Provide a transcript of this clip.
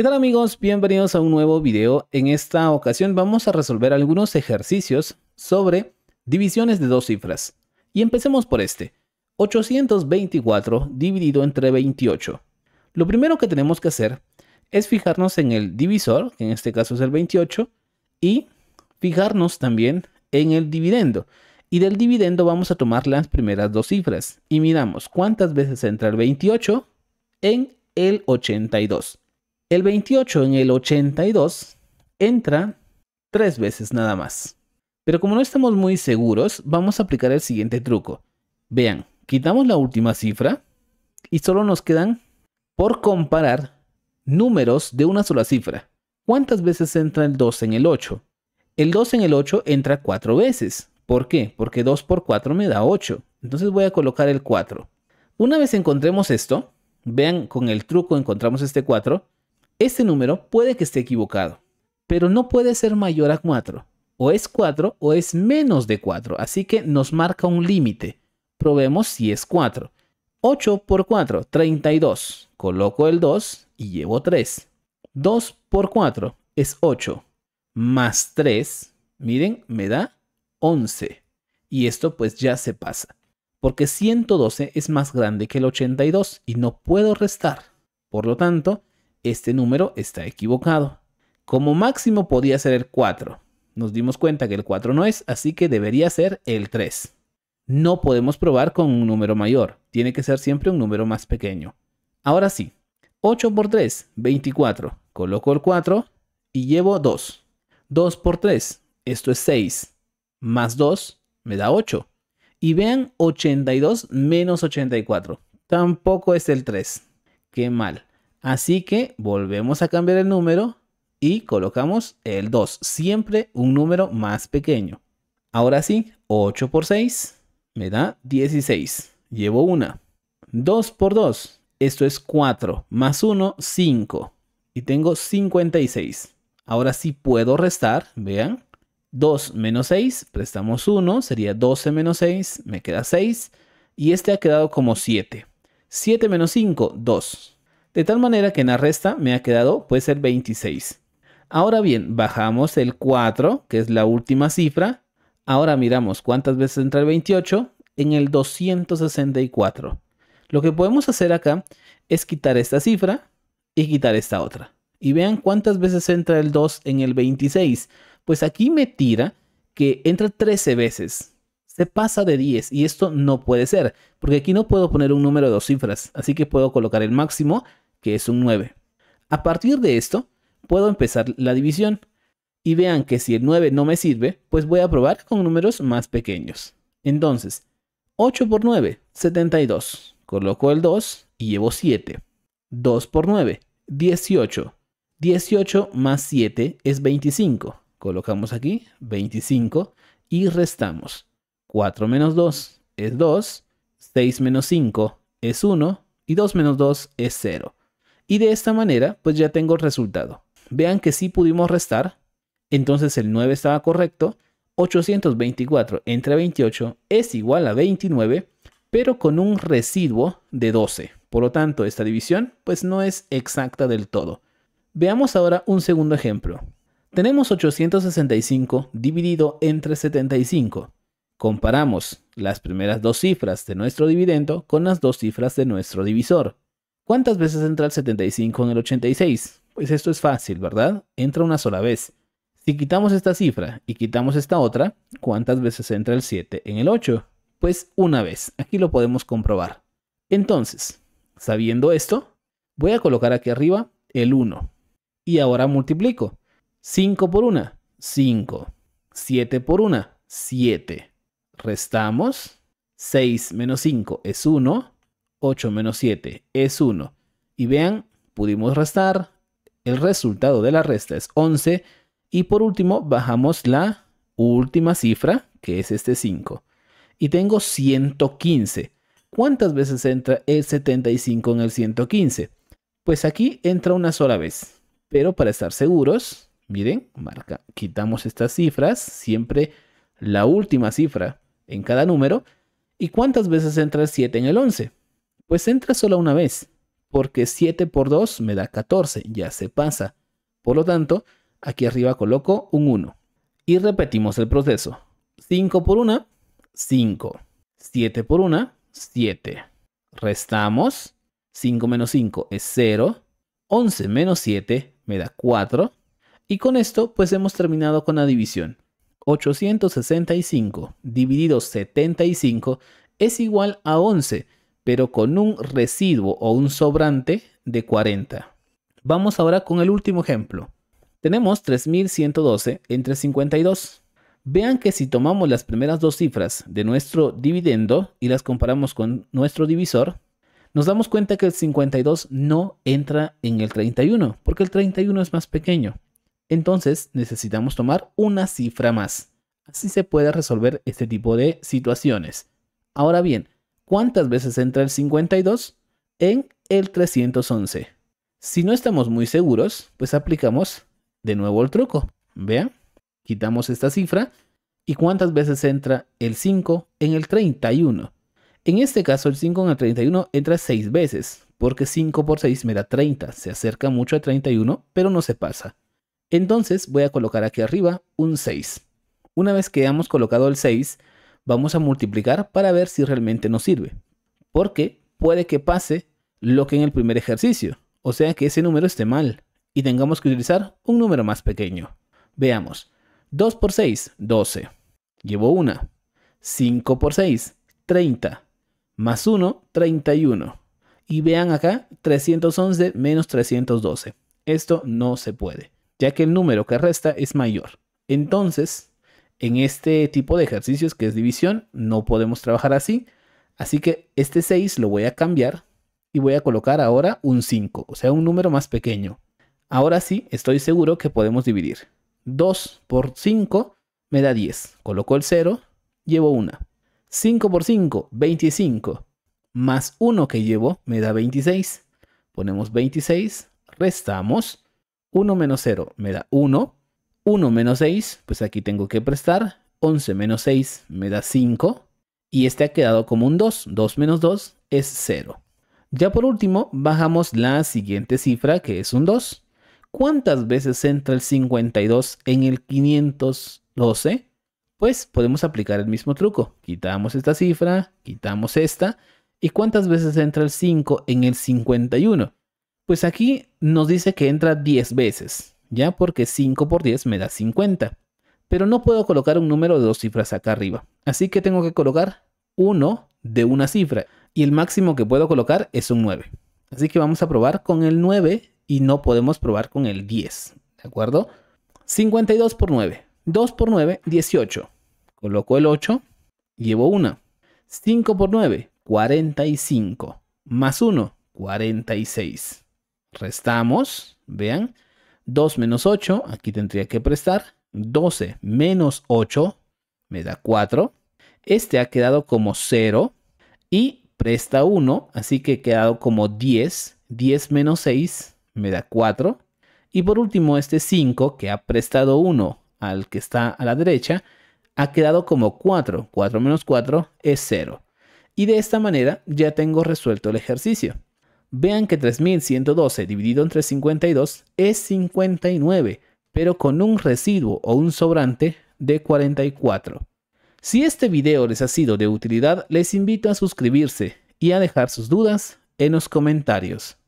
¿Qué tal amigos? Bienvenidos a un nuevo video. En esta ocasión vamos a resolver algunos ejercicios sobre divisiones de dos cifras. Y empecemos por este. 824 dividido entre 28. Lo primero que tenemos que hacer es fijarnos en el divisor, que en este caso es el 28, y fijarnos también en el dividendo. Y del dividendo vamos a tomar las primeras dos cifras y miramos cuántas veces entra el 28 en el 82. El 28 en el 82 entra tres veces nada más. Pero como no estamos muy seguros, vamos a aplicar el siguiente truco. Vean, quitamos la última cifra y solo nos quedan por comparar números de una sola cifra. ¿Cuántas veces entra el 2 en el 8? El 2 en el 8 entra 4 veces. ¿Por qué? Porque 2 por 4 me da 8. Entonces voy a colocar el 4. Una vez encontremos esto, vean con el truco encontramos este 4, este número puede que esté equivocado, pero no puede ser mayor a 4. O es 4 o es menos de 4, así que nos marca un límite. Probemos si es 4. 8 por 4, 32. Coloco el 2 y llevo 3. 2 por 4 es 8. Más 3, miren, me da 11. Y esto pues ya se pasa. Porque 112 es más grande que el 82 y no puedo restar. Por lo tanto, este número está equivocado. Como máximo podía ser el 4. Nos dimos cuenta que el 4 no es, así que debería ser el 3. No podemos probar con un número mayor, tiene que ser siempre un número más pequeño. Ahora sí, 8 por 3, 24. Coloco el 4 y llevo 2. 2 por 3, esto es 6. Más 2 me da 8. Y vean, 82 menos 84. Tampoco es el 3. Qué mal. Así que volvemos a cambiar el número y colocamos el 2, siempre un número más pequeño. Ahora sí, 8 por 6 me da 16. Llevo una. 2 por 2, esto es 4, más 1, 5. Y tengo 56. Ahora sí puedo restar, vean. 2 menos 6, prestamos 1, sería 12 menos 6, me queda 6. Y este ha quedado como 7. 7 menos 5, 2. De tal manera que en la resta me ha quedado puede ser 26. Ahora bien, bajamos el 4, que es la última cifra. Ahora miramos cuántas veces entra el 28 en el 264. Lo que podemos hacer acá es quitar esta cifra y quitar esta otra. Y vean cuántas veces entra el 2 en el 26. Pues aquí me tira que entra 13 veces. Se pasa de 10 y esto no puede ser, porque aquí no puedo poner un número de dos cifras, así que puedo colocar el máximo que es un 9. A partir de esto, puedo empezar la división. Y vean que si el 9 no me sirve, pues voy a probar con números más pequeños. Entonces, 8 por 9, 72. Coloco el 2 y llevo 7. 2 por 9, 18. 18 más 7 es 25. Colocamos aquí 25 y restamos. 4 menos 2 es 2, 6 menos 5 es 1 y 2 menos 2 es 0. Y de esta manera, pues ya tengo el resultado. Vean que sí pudimos restar, entonces el 9 estaba correcto. 824 entre 28 es igual a 29, pero con un residuo de 12. Por lo tanto, esta división pues no es exacta del todo. Veamos ahora un segundo ejemplo. Tenemos 865 dividido entre 75. Comparamos las primeras dos cifras de nuestro dividendo con las dos cifras de nuestro divisor. ¿Cuántas veces entra el 75 en el 86? Pues esto es fácil, ¿verdad? Entra una sola vez. Si quitamos esta cifra y quitamos esta otra, ¿cuántas veces entra el 7 en el 8? Pues una vez. Aquí lo podemos comprobar. Entonces, sabiendo esto, voy a colocar aquí arriba el 1. Y ahora multiplico. 5 por 1, 5. 7 por 1, 7. Restamos. 6 menos 5 es 1. 8 menos 7 es 1. Y vean, pudimos restar. El resultado de la resta es 11. Y por último, bajamos la última cifra, que es este 5. Y tengo 115. ¿Cuántas veces entra el 75 en el 115? Pues aquí entra una sola vez. Pero para estar seguros, miren, marca, quitamos estas cifras, siempre la última cifra en cada número. ¿Y cuántas veces entra el 7 en el 11? Pues entra solo una vez, porque 7 por 2 me da 14, ya se pasa. Por lo tanto, aquí arriba coloco un 1. Y repetimos el proceso. 5 por 1, 5. 7 por 1, 7. Restamos. 5 menos 5 es 0. 11 menos 7 me da 4. Y con esto pues hemos terminado con la división. 865 dividido 75 es igual a 11 pero con un residuo o un sobrante de 40. Vamos ahora con el último ejemplo. Tenemos 3112 entre 52. Vean que si tomamos las primeras dos cifras de nuestro dividendo y las comparamos con nuestro divisor, nos damos cuenta que el 52 no entra en el 31, porque el 31 es más pequeño. Entonces necesitamos tomar una cifra más. Así se puede resolver este tipo de situaciones. Ahora bien, ¿Cuántas veces entra el 52? En el 311. Si no estamos muy seguros, pues aplicamos de nuevo el truco. Vean, quitamos esta cifra. ¿Y cuántas veces entra el 5 en el 31? En este caso, el 5 en el 31 entra 6 veces, porque 5 por 6 me da 30. Se acerca mucho a 31, pero no se pasa. Entonces voy a colocar aquí arriba un 6. Una vez que hayamos colocado el 6, vamos a multiplicar para ver si realmente nos sirve. Porque puede que pase lo que en el primer ejercicio, o sea que ese número esté mal y tengamos que utilizar un número más pequeño. Veamos, 2 por 6, 12. Llevo una. 5 por 6, 30. Más 1, 31. Y vean acá, 311 menos 312. Esto no se puede, ya que el número que resta es mayor. Entonces, en este tipo de ejercicios que es división, no podemos trabajar así. Así que este 6 lo voy a cambiar y voy a colocar ahora un 5, o sea, un número más pequeño. Ahora sí, estoy seguro que podemos dividir. 2 por 5 me da 10. Coloco el 0, llevo 1. 5 por 5, 25. Más 1 que llevo me da 26. Ponemos 26, restamos. 1 menos 0 me da 1. 1 menos 6, pues aquí tengo que prestar. 11 menos 6 me da 5. Y este ha quedado como un 2. 2 menos 2 es 0. Ya por último, bajamos la siguiente cifra, que es un 2. ¿Cuántas veces entra el 52 en el 512? Pues podemos aplicar el mismo truco. Quitamos esta cifra, quitamos esta. ¿Y cuántas veces entra el 5 en el 51? Pues aquí nos dice que entra 10 veces ya porque 5 por 10 me da 50. Pero no puedo colocar un número de dos cifras acá arriba, así que tengo que colocar 1 de una cifra y el máximo que puedo colocar es un 9. Así que vamos a probar con el 9 y no podemos probar con el 10, ¿de acuerdo? 52 por 9, 2 por 9, 18. Coloco el 8, llevo 1. 5 por 9, 45. Más 1, 46. Restamos, vean, 2 menos 8, aquí tendría que prestar. 12 menos 8 me da 4. Este ha quedado como 0 y presta 1, así que he quedado como 10. 10 menos 6 me da 4. Y por último, este 5 que ha prestado 1 al que está a la derecha, ha quedado como 4. 4 menos 4 es 0. Y de esta manera ya tengo resuelto el ejercicio vean que 3112 dividido entre 52 es 59, pero con un residuo o un sobrante de 44. Si este video les ha sido de utilidad, les invito a suscribirse y a dejar sus dudas en los comentarios.